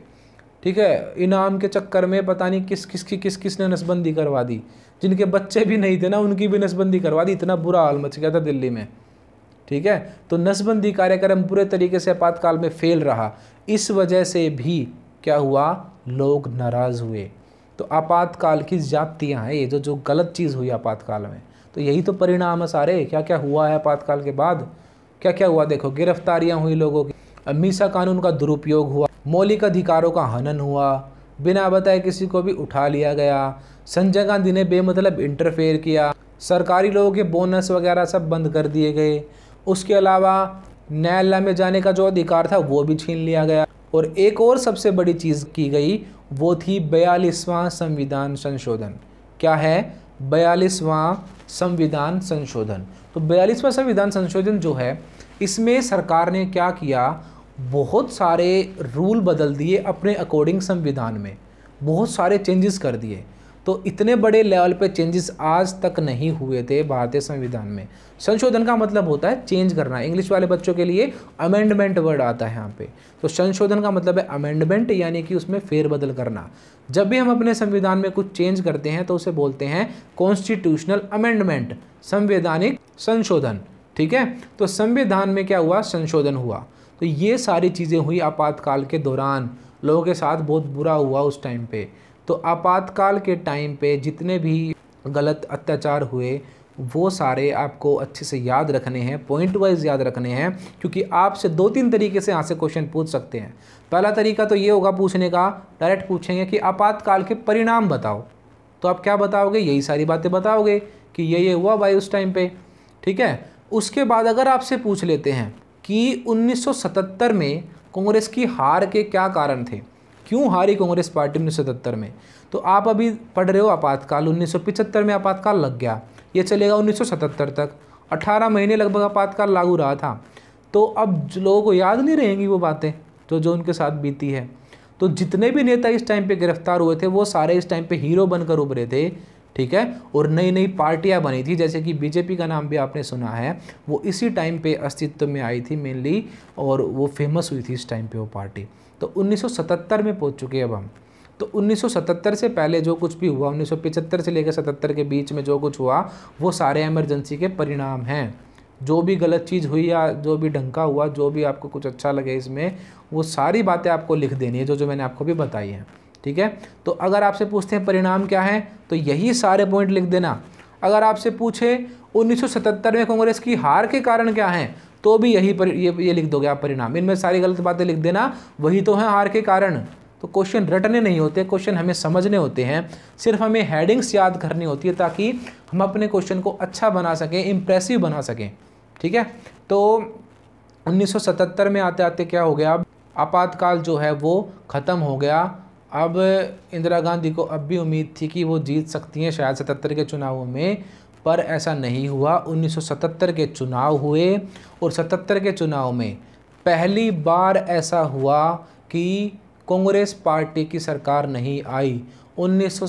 ठीक है इनाम के चक्कर में पता नहीं किस किस की किस किस ने नसबंदी करवा दी जिनके बच्चे भी नहीं थे ना उनकी भी नसबंदी करवा दी इतना बुरा हाल मच गया था दिल्ली में ठीक है तो नसबंदी कार्यक्रम पूरे तरीके से आपातकाल में फेल रहा इस वजह से भी क्या हुआ लोग नाराज़ हुए तो आपातकाल की ज्यादतियाँ हैं ये जो जो गलत चीज़ हुई आपातकाल में तो यही तो परिणाम है सारे क्या क्या हुआ है आपातकाल के बाद क्या क्या हुआ देखो गिरफ्तारियाँ हुई लोगों की मीसा कानून का दुरुपयोग हुआ मौलिक अधिकारों का हनन हुआ बिना बताए किसी को भी उठा लिया गया संजय गांधी ने बेमतलब इंटरफेयर किया सरकारी लोगों के बोनस वगैरह सब बंद कर दिए गए उसके अलावा न्यायालय में जाने का जो अधिकार था वो भी छीन लिया गया और एक और सबसे बड़ी चीज़ की गई वो थी बयालीसवां संविधान संशोधन क्या है बयालीसवां संविधान संशोधन तो बयालीसवां संविधान संशोधन जो है इसमें सरकार ने क्या किया बहुत सारे रूल बदल दिए अपने अकॉर्डिंग संविधान में बहुत सारे चेंजेस कर दिए तो इतने बड़े लेवल पे चेंजेस आज तक नहीं हुए थे भारतीय संविधान में संशोधन का मतलब होता है चेंज करना इंग्लिश वाले बच्चों के लिए अमेंडमेंट वर्ड आता है यहाँ पे तो संशोधन का मतलब है अमेंडमेंट यानी कि उसमें फेरबदल करना जब भी हम अपने संविधान में कुछ चेंज करते हैं तो उसे बोलते हैं कॉन्स्टिट्यूशनल अमेंडमेंट संवैधानिक संशोधन ठीक है तो संविधान में क्या हुआ संशोधन हुआ तो ये सारी चीज़ें हुई आपातकाल के दौरान लोगों के साथ बहुत बुरा हुआ उस टाइम पे तो आपातकाल के टाइम पे जितने भी गलत अत्याचार हुए वो सारे आपको अच्छे से याद रखने हैं पॉइंट वाइज याद रखने हैं क्योंकि आपसे दो तीन तरीके से यहाँ से क्वेश्चन पूछ सकते हैं पहला तरीका तो ये होगा पूछने का डायरेक्ट पूछेंगे कि आपातकाल के परिणाम बताओ तो आप क्या बताओगे यही सारी बातें बताओगे कि ये ये हुआ भाई उस टाइम पे ठीक है उसके बाद अगर आपसे पूछ लेते हैं कि 1977 में कांग्रेस की हार के क्या कारण थे क्यों हारी कांग्रेस पार्टी उन्नीस में तो आप अभी पढ़ रहे हो आपातकाल उन्नीस में आपातकाल लग गया ये चलेगा 1977 तक 18 महीने लगभग आपातकाल लागू रहा था तो अब लोगों को याद नहीं रहेंगी वो बातें जो तो जो उनके साथ बीती है तो जितने भी नेता इस टाइम पे गिरफ्तार हुए थे वो सारे इस टाइम पे हीरो बनकर उभरे थे ठीक है और नई नई पार्टियां बनी थी जैसे कि बीजेपी का नाम भी आपने सुना है वो इसी टाइम पे अस्तित्व में आई थी मेनली और वो फेमस हुई थी इस टाइम पे वो पार्टी तो 1977 में पहुंच चुके हैं अब हम तो 1977 से पहले जो कुछ भी हुआ 1975 से लेकर 77 के बीच में जो कुछ हुआ वो सारे एमरजेंसी के परिणाम हैं जो भी गलत चीज़ हुई या जो भी ढंका हुआ जो भी आपको कुछ अच्छा लगे इसमें वो सारी बातें आपको लिख देनी है जो जो मैंने आपको भी बताई हैं ठीक है तो अगर आपसे पूछते हैं परिणाम क्या है तो यही सारे पॉइंट लिख देना अगर आपसे पूछे 1977 में कांग्रेस की हार के कारण क्या हैं तो भी यही पर ये ये लिख दोगे आप परिणाम इनमें सारी गलत बातें लिख देना वही तो हैं हार के कारण तो क्वेश्चन रटने नहीं होते क्वेश्चन हमें समझने होते हैं सिर्फ हमें हेडिंग्स याद करनी होती है ताकि हम अपने क्वेश्चन को अच्छा बना सकें इम्प्रेसिव बना सकें ठीक है तो 1977 में आते आते क्या हो गया अब आपातकाल जो है वो ख़त्म हो गया अब इंदिरा गांधी को अब भी उम्मीद थी कि वो जीत सकती हैं शायद सतहत्तर के चुनावों में पर ऐसा नहीं हुआ 1977 के चुनाव हुए और 77 के चुनाव में पहली बार ऐसा हुआ कि कांग्रेस पार्टी की सरकार नहीं आई उन्नीस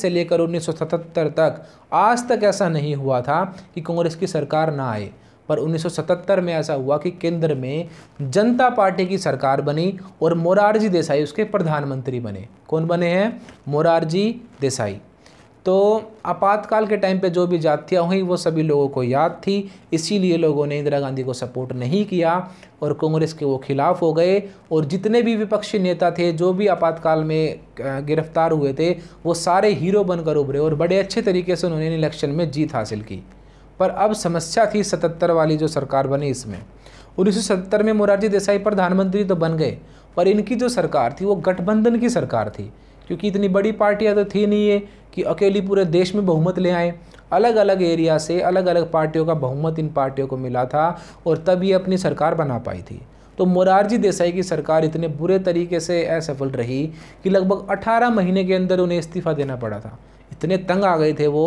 से लेकर 1977 तक आज तक ऐसा नहीं हुआ था कि कांग्रेस की सरकार ना आए पर 1977 में ऐसा हुआ कि केंद्र में जनता पार्टी की सरकार बनी और मोरारजी देसाई उसके प्रधानमंत्री बने कौन बने हैं मोरारजी देसाई तो आपातकाल के टाइम पे जो भी जातियाँ हुई वो सभी लोगों को याद थी इसीलिए लोगों ने इंदिरा गांधी को सपोर्ट नहीं किया और कांग्रेस के वो खिलाफ हो गए और जितने भी विपक्षी नेता थे जो भी आपातकाल में गिरफ्तार हुए थे वो सारे हीरो बनकर उभरे और बड़े अच्छे तरीके से उन्होंने इलेक्शन में जीत हासिल की पर अब समस्या थी सतहत्तर वाली जो सरकार बनी इसमें उन्नीस में मोरारजी देसाई प्रधानमंत्री तो बन गए पर इनकी जो सरकार थी वो गठबंधन की सरकार थी क्योंकि इतनी बड़ी पार्टियाँ तो थी नहीं ये कि अकेली पूरे देश में बहुमत ले आए अलग अलग एरिया से अलग अलग पार्टियों का बहुमत इन पार्टियों को मिला था और तब ये अपनी सरकार बना पाई थी तो मोरारजी देसाई की सरकार इतने बुरे तरीके से असफल रही कि लगभग 18 महीने के अंदर उन्हें इस्तीफा देना पड़ा था इतने तंग आ गए थे वो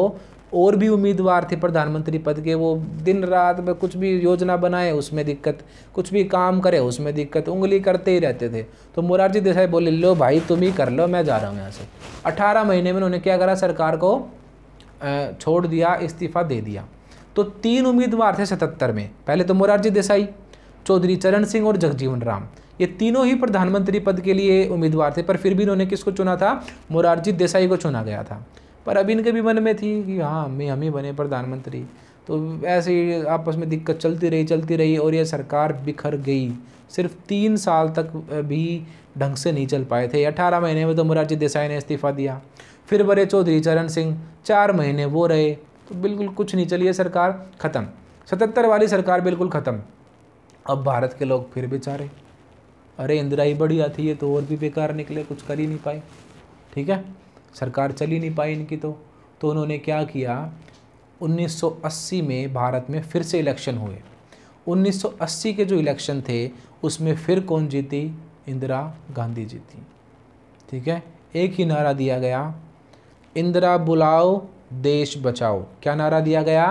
और भी उम्मीदवार थे प्रधानमंत्री पद के वो दिन रात में कुछ भी योजना बनाए उसमें दिक्कत कुछ भी काम करे उसमें दिक्कत उंगली करते ही रहते थे तो मोरारजी देसाई बोले लो भाई तुम ही कर लो मैं जा रहा हूँ यहाँ से अठारह महीने में उन्होंने क्या करा सरकार को छोड़ दिया इस्तीफा दे दिया तो तीन उम्मीदवार थे सतहत्तर में पहले तो मोरारजी देसाई चौधरी चरण सिंह और जगजीवन राम ये तीनों ही प्रधानमंत्री पद के लिए उम्मीदवार थे पर फिर भी इन्होंने किसको चुना था मोरारजी देसाई को चुना गया था पर अभी इनके भी मन में थी कि हाँ हमें हम ही बने प्रधानमंत्री तो ऐसे ही आपस में दिक्कत चलती रही चलती रही और यह सरकार बिखर गई सिर्फ तीन साल तक भी ढंग से नहीं चल पाए थे अठारह महीने में तो मुरारजी देसाई ने इस्तीफा दिया फिर बड़े चौधरी चरण सिंह चार महीने वो रहे तो बिल्कुल कुछ नहीं चलिए सरकार ख़त्म सतहत्तर वाली सरकार बिल्कुल ख़त्म अब भारत के लोग फिर बेचारे अरे इंदिरा ही बढ़िया थी ये तो और भी बेकार निकले कुछ कर ही नहीं पाए ठीक है सरकार चली नहीं पाई इनकी तो तो उन्होंने क्या किया 1980 में भारत में फिर से इलेक्शन हुए 1980 के जो इलेक्शन थे उसमें फिर कौन जीती इंदिरा गांधी जीती ठीक है एक ही नारा दिया गया इंदिरा बुलाओ देश बचाओ क्या नारा दिया गया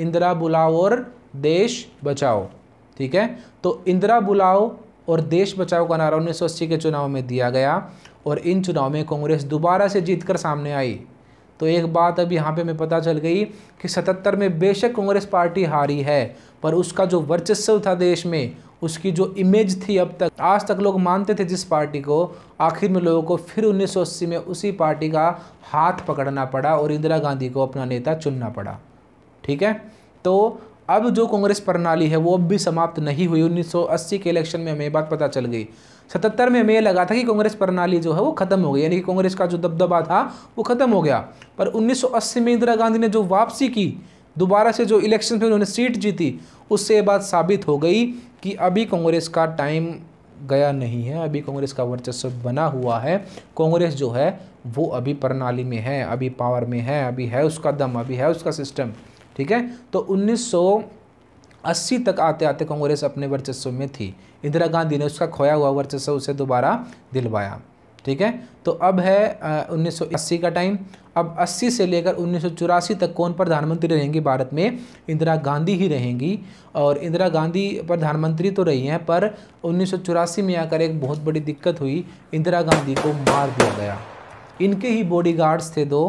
इंदिरा बुलाओ और देश बचाओ ठीक है तो इंदिरा बुलाओ और देश बचाओ का नारा 1980 के चुनाव में दिया गया और इन चुनाव में कांग्रेस दोबारा से जीत कर सामने आई तो एक बात अब यहाँ पे मैं पता चल गई कि सतहत्तर में बेशक कांग्रेस पार्टी हारी है पर उसका जो वर्चस्व था देश में उसकी जो इमेज थी अब तक आज तक लोग मानते थे जिस पार्टी को आखिर में लोगों को फिर 1980 में उसी पार्टी का हाथ पकड़ना पड़ा और इंदिरा गांधी को अपना नेता चुनना पड़ा ठीक है तो अब जो कांग्रेस प्रणाली है वो अब भी समाप्त नहीं हुई अस्सी के इलेक्शन में हमें बात पता चल गई सतहत्तर में हमें यह लगा था कि कांग्रेस प्रणाली जो है वो खत्म हो गई यानी कि कांग्रेस का जो दबदबा था वो खत्म हो गया पर 1980 में इंदिरा गांधी ने जो वापसी की दोबारा से जो इलेक्शन में उन्होंने सीट जीती उससे ये बात साबित हो गई कि अभी कांग्रेस का टाइम गया नहीं है अभी कांग्रेस का वर्चस्व बना हुआ है कांग्रेस जो है वो अभी प्रणाली में है अभी पावर में है अभी है उसका दम अभी है उसका सिस्टम ठीक है तो 1980 तक आते आते कांग्रेस अपने वर्चस्व में थी इंदिरा गांधी ने उसका खोया हुआ वर्चस्व उसे दोबारा दिलवाया ठीक है तो अब है उन्नीस का टाइम अब 80 से लेकर उन्नीस तक कौन प्रधानमंत्री रहेंगी भारत में इंदिरा गांधी ही रहेंगी और इंदिरा गांधी प्रधानमंत्री तो रही हैं पर उन्नीस में आकर एक बहुत बड़ी दिक्कत हुई इंदिरा गांधी को मार दिया गया इनके ही बॉडीगार्ड्स थे दो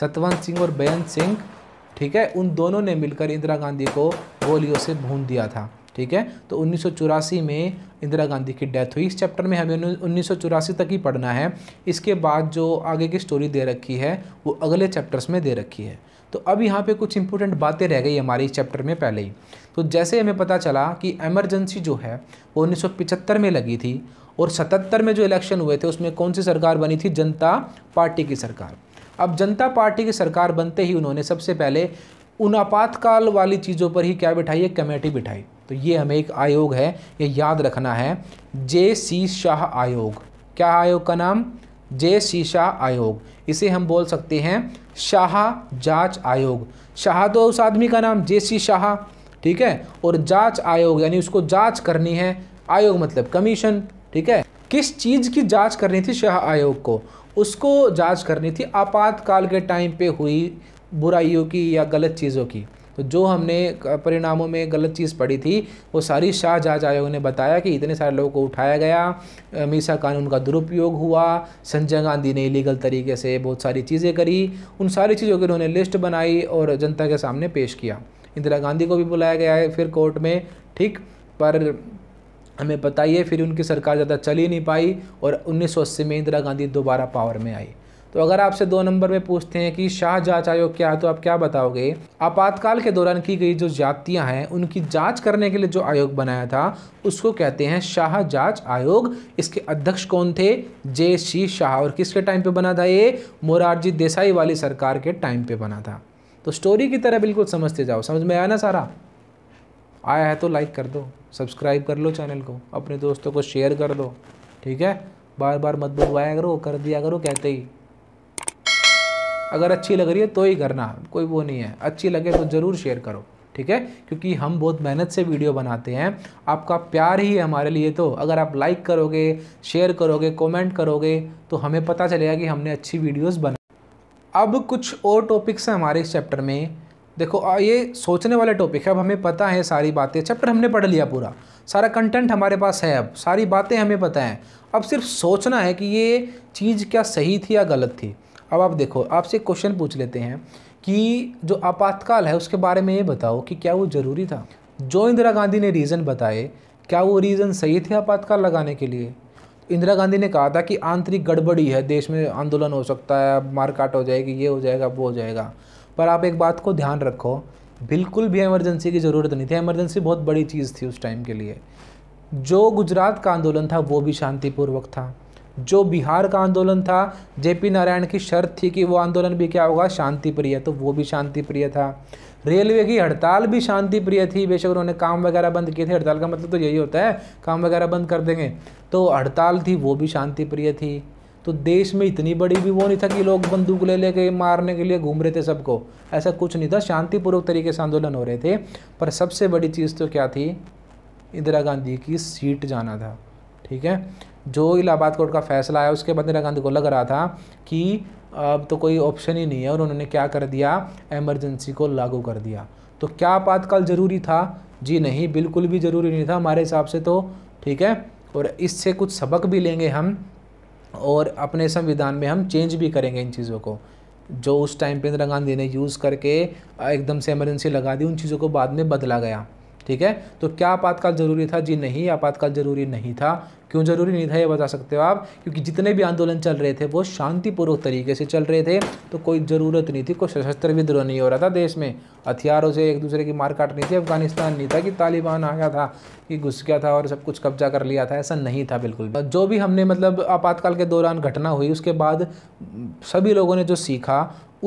सतवंत सिंह और बेयंत सिंह ठीक है उन दोनों ने मिलकर इंदिरा गांधी को गोलियों से भून दिया था ठीक है तो उन्नीस में इंदिरा गांधी की डेथ हुई इस चैप्टर में हमें उन्नीस तक ही पढ़ना है इसके बाद जो आगे की स्टोरी दे रखी है वो अगले चैप्टर्स में दे रखी है तो अब यहाँ पे कुछ इंपॉर्टेंट बातें रह गई हमारी इस चैप्टर में पहले ही तो जैसे हमें पता चला कि एमरजेंसी जो है वो उन्नीस में लगी थी और सतहत्तर में जो इलेक्शन हुए थे उसमें कौन सी सरकार बनी थी जनता पार्टी की सरकार अब जनता पार्टी की सरकार बनते ही उन्होंने सबसे पहले उन आपातकाल वाली चीज़ों पर ही क्या बिठाई एक कमेटी बिठाई तो ये हमें एक आयोग है ये याद रखना है जे सी शाह आयोग क्या आयोग का नाम जे सी शाह आयोग इसे हम बोल सकते हैं शाह जांच आयोग शाह तो उस आदमी का नाम जे सी शाह ठीक है और जांच आयोग यानी उसको जांच करनी है आयोग मतलब कमीशन ठीक है किस चीज़ की जांच करनी थी शाह आयोग को उसको जांच करनी थी आपातकाल के टाइम पे हुई बुराइयों की या गलत चीज़ों की तो जो हमने परिणामों में गलत चीज़ पढ़ी थी वो सारी शाह जांच आयोग ने बताया कि इतने सारे लोगों को उठाया गया मीसा कानून का दुरुपयोग हुआ संजय गांधी ने इलीगल तरीके से बहुत सारी चीज़ें करी उन सारी चीज़ों की उन्होंने लिस्ट बनाई और जनता के सामने पेश किया इंदिरा गांधी को भी बुलाया गया है फिर कोर्ट में ठीक पर हमें बताइए फिर उनकी सरकार ज़्यादा चल ही नहीं पाई और उन्नीस में इंदिरा गांधी दोबारा पावर में आई तो अगर आपसे दो नंबर में पूछते हैं कि शाह जांच आयोग क्या है तो आप क्या बताओगे आपातकाल के दौरान की गई जो जातियां हैं उनकी जांच करने के लिए जो आयोग बनाया था उसको कहते हैं शाह जांच आयोग इसके अध्यक्ष कौन थे जे सी शाह और किसके टाइम पे बना था ये मोरारजी देसाई वाली सरकार के टाइम पे बना था तो स्टोरी की तरह बिल्कुल समझते जाओ समझ में आया ना सारा आया है तो लाइक कर दो सब्सक्राइब कर लो चैनल को अपने दोस्तों को शेयर कर दो ठीक है बार बार मत बुलवाया करो कर दिया करो कहते ही अगर अच्छी लग रही है तो ही करना कोई वो नहीं है अच्छी लगे तो ज़रूर शेयर करो ठीक है क्योंकि हम बहुत मेहनत से वीडियो बनाते हैं आपका प्यार ही है हमारे लिए तो अगर आप लाइक करोगे शेयर करोगे कमेंट करोगे तो हमें पता चलेगा कि हमने अच्छी वीडियोस बना अब कुछ और टॉपिक्स हैं हमारे इस चैप्टर में देखो ये सोचने वाले टॉपिक है अब हमें पता है सारी बातें चैप्टर हमने पढ़ लिया पूरा सारा कंटेंट हमारे पास है अब सारी बातें हमें पता हैं अब सिर्फ सोचना है कि ये चीज़ क्या सही थी या गलत थी अब आप देखो आपसे क्वेश्चन पूछ लेते हैं कि जो आपातकाल है उसके बारे में ये बताओ कि क्या वो ज़रूरी था जो इंदिरा गांधी ने रीज़न बताए क्या वो रीज़न सही थे आपातकाल लगाने के लिए इंदिरा गांधी ने कहा था कि आंतरिक गड़बड़ी है देश में आंदोलन हो सकता है मारकाट हो जाएगी ये हो जाएगा वो हो जाएगा पर आप एक बात को ध्यान रखो बिल्कुल भी इमरजेंसी की ज़रूरत नहीं थी इमरजेंसी बहुत बड़ी चीज़ थी उस टाइम के लिए जो गुजरात का आंदोलन था वो भी शांतिपूर्वक था जो बिहार का आंदोलन था जेपी नारायण की शर्त थी कि वो आंदोलन भी क्या होगा शांति प्रिय तो वो भी शांति प्रिय था रेलवे की हड़ताल भी शांति प्रिय थी बेशक उन्होंने काम वगैरह बंद किए थे हड़ताल का मतलब तो यही होता है काम वगैरह बंद कर देंगे तो हड़ताल थी वो भी शांति प्रिय थी तो देश में इतनी बड़ी भी वो नहीं था कि लोग बंदूक ले लेके मारने के लिए घूम रहे थे सबको ऐसा कुछ नहीं था शांतिपूर्वक तरीके से आंदोलन हो रहे थे पर सबसे बड़ी चीज़ तो क्या थी इंदिरा गांधी की सीट जाना था ठीक है जो इलाहाबाद कोर्ट का फैसला आया उसके बाद इंदिरा गांधी को लग रहा था कि अब तो कोई ऑप्शन ही नहीं है और उन्होंने क्या कर दिया एमरजेंसी को लागू कर दिया तो क्या आपातकाल ज़रूरी था जी नहीं बिल्कुल भी ज़रूरी नहीं था हमारे हिसाब से तो ठीक है और इससे कुछ सबक भी लेंगे हम और अपने संविधान में हम चेंज भी करेंगे इन चीज़ों को जो उस टाइम पे इंदिरा गांधी ने यूज़ करके एकदम से एमरजेंसी लगा दी उन चीज़ों को बाद में बदला गया ठीक है तो क्या आपातकाल जरूरी था जी नहीं आपातकाल जरूरी नहीं था क्यों जरूरी नहीं था ये बता सकते हो आप क्योंकि जितने भी आंदोलन चल रहे थे वो शांतिपूर्वक तरीके से चल रहे थे तो कोई ज़रूरत नहीं थी कोई सशस्त्र विद्रोह नहीं हो रहा था देश में हथियारों से एक दूसरे की मार काट नहीं थी अफगानिस्तान नहीं था कि तालिबान आ गया था कि घुस गया था और सब कुछ कब्जा कर लिया था ऐसा नहीं था बिल्कुल जो भी हमने मतलब आपातकाल के दौरान घटना हुई उसके बाद सभी लोगों ने जो सीखा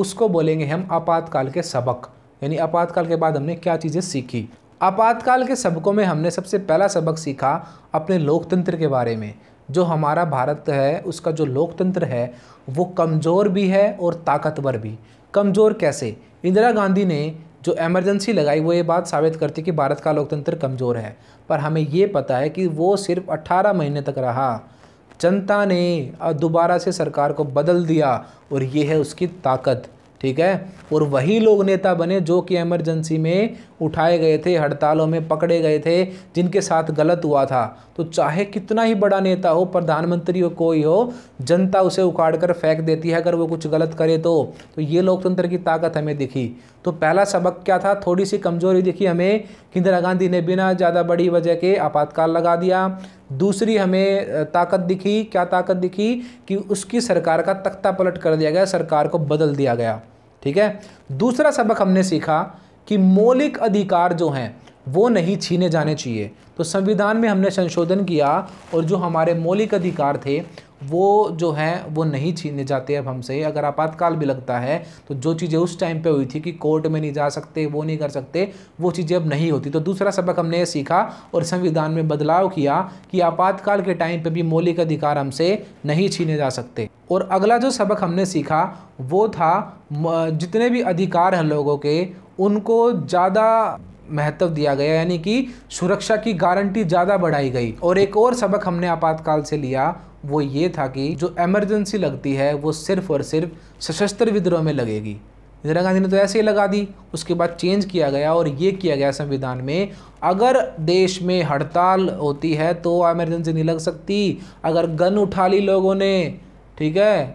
उसको बोलेंगे हम आपातकाल के सबक यानी आपातकाल के बाद हमने क्या चीज़ें सीखी आपातकाल के सबकों में हमने सबसे पहला सबक सीखा अपने लोकतंत्र के बारे में जो हमारा भारत है उसका जो लोकतंत्र है वो कमज़ोर भी है और ताकतवर भी कमज़ोर कैसे इंदिरा गांधी ने जो एमरजेंसी लगाई वो ये बात साबित करती कि भारत का लोकतंत्र कमज़ोर है पर हमें ये पता है कि वो सिर्फ 18 महीने तक रहा जनता ने दोबारा से सरकार को बदल दिया और ये है उसकी ताकत ठीक है और वही लोग नेता बने जो कि एमरजेंसी में उठाए गए थे हड़तालों में पकड़े गए थे जिनके साथ गलत हुआ था तो चाहे कितना ही बड़ा नेता हो प्रधानमंत्री हो कोई हो जनता उसे उखाड़ कर फेंक देती है अगर वो कुछ गलत करे तो तो ये लोकतंत्र की ताकत हमें दिखी तो पहला सबक क्या था थोड़ी सी कमजोरी दिखी हमें कि इंदिरा गांधी ने बिना ज़्यादा बड़ी वजह के आपातकाल लगा दिया दूसरी हमें ताकत दिखी क्या ताकत दिखी कि उसकी सरकार का तख्ता पलट कर दिया गया सरकार को बदल दिया गया ठीक है दूसरा सबक हमने सीखा कि मौलिक अधिकार जो हैं वो नहीं छीने जाने चाहिए तो संविधान में हमने संशोधन किया और जो हमारे मौलिक अधिकार थे वो जो हैं वो नहीं छीने जाते अब हमसे अगर आपातकाल भी लगता है तो जो चीज़ें उस टाइम पे हुई थी कि कोर्ट में नहीं जा सकते वो नहीं कर सकते वो चीज़ें अब नहीं होती तो दूसरा सबक हमने ये सीखा और संविधान में बदलाव किया कि आपातकाल के टाइम पे भी मौलिक अधिकार हमसे नहीं छीने जा सकते और अगला जो सबक हमने सीखा वो था जितने भी अधिकार हैं लोगों के उनको ज़्यादा महत्व दिया गया यानी कि सुरक्षा की गारंटी ज़्यादा बढ़ाई गई और एक और सबक हमने आपातकाल से लिया वो ये था कि जो एमरजेंसी लगती है वो सिर्फ और सिर्फ सशस्त्र विद्रोह में लगेगी इंदिरा गांधी ने तो ऐसे ही लगा दी उसके बाद चेंज किया गया और ये किया गया संविधान में अगर देश में हड़ताल होती है तो एमरजेंसी नहीं लग सकती अगर गन उठा ली लोगों ने ठीक है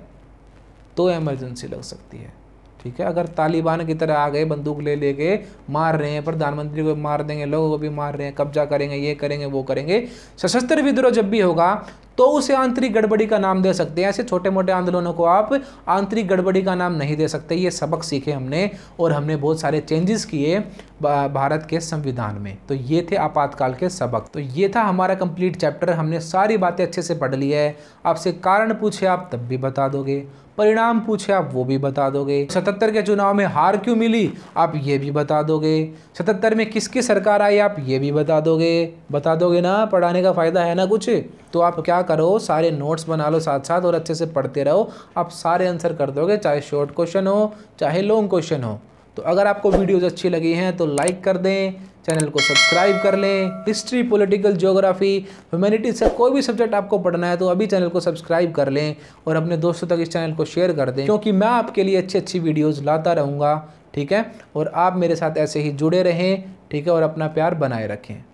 तो एमरजेंसी लग सकती है ठीक है अगर तालिबान की तरह आ गए बंदूक ले लेके मार रहे हैं प्रधानमंत्री को मार देंगे लोगों को भी मार रहे हैं कब्जा करेंगे ये करेंगे वो करेंगे सशस्त्र विद्रोह जब भी होगा तो उसे आंतरिक गड़बड़ी का नाम दे सकते हैं ऐसे छोटे मोटे आंदोलनों को आप आंतरिक गड़बड़ी का नाम नहीं दे सकते ये सबक सीखे हमने और हमने बहुत सारे चेंजेस किए भारत के संविधान में तो ये थे आपातकाल के सबक तो ये था हमारा कंप्लीट चैप्टर हमने सारी बातें अच्छे से पढ़ ली है आपसे कारण पूछे आप तब भी बता दोगे परिणाम पूछे आप वो भी बता दोगे सतहत्तर के चुनाव में हार क्यों मिली आप ये भी बता दोगे सतहत्तर में किसकी सरकार आई आप ये भी बता दोगे बता दोगे ना पढ़ाने का फ़ायदा है ना कुछ तो आप क्या करो सारे नोट्स बना लो साथ साथ और अच्छे से पढ़ते रहो आप सारे आंसर कर दोगे चाहे शॉर्ट क्वेश्चन हो चाहे लॉन्ग क्वेश्चन हो तो अगर आपको वीडियोज़ अच्छी लगी हैं तो लाइक कर दें चैनल को सब्सक्राइब कर लें हिस्ट्री पॉलिटिकल ज्योग्राफी ह्यूमैनिटीज से कोई भी सब्जेक्ट आपको पढ़ना है तो अभी चैनल को सब्सक्राइब कर लें और अपने दोस्तों तक इस चैनल को शेयर कर दें क्योंकि मैं आपके लिए अच्छी अच्छी वीडियोज़ लाता रहूँगा ठीक है और आप मेरे साथ ऐसे ही जुड़े रहें ठीक है और अपना प्यार बनाए रखें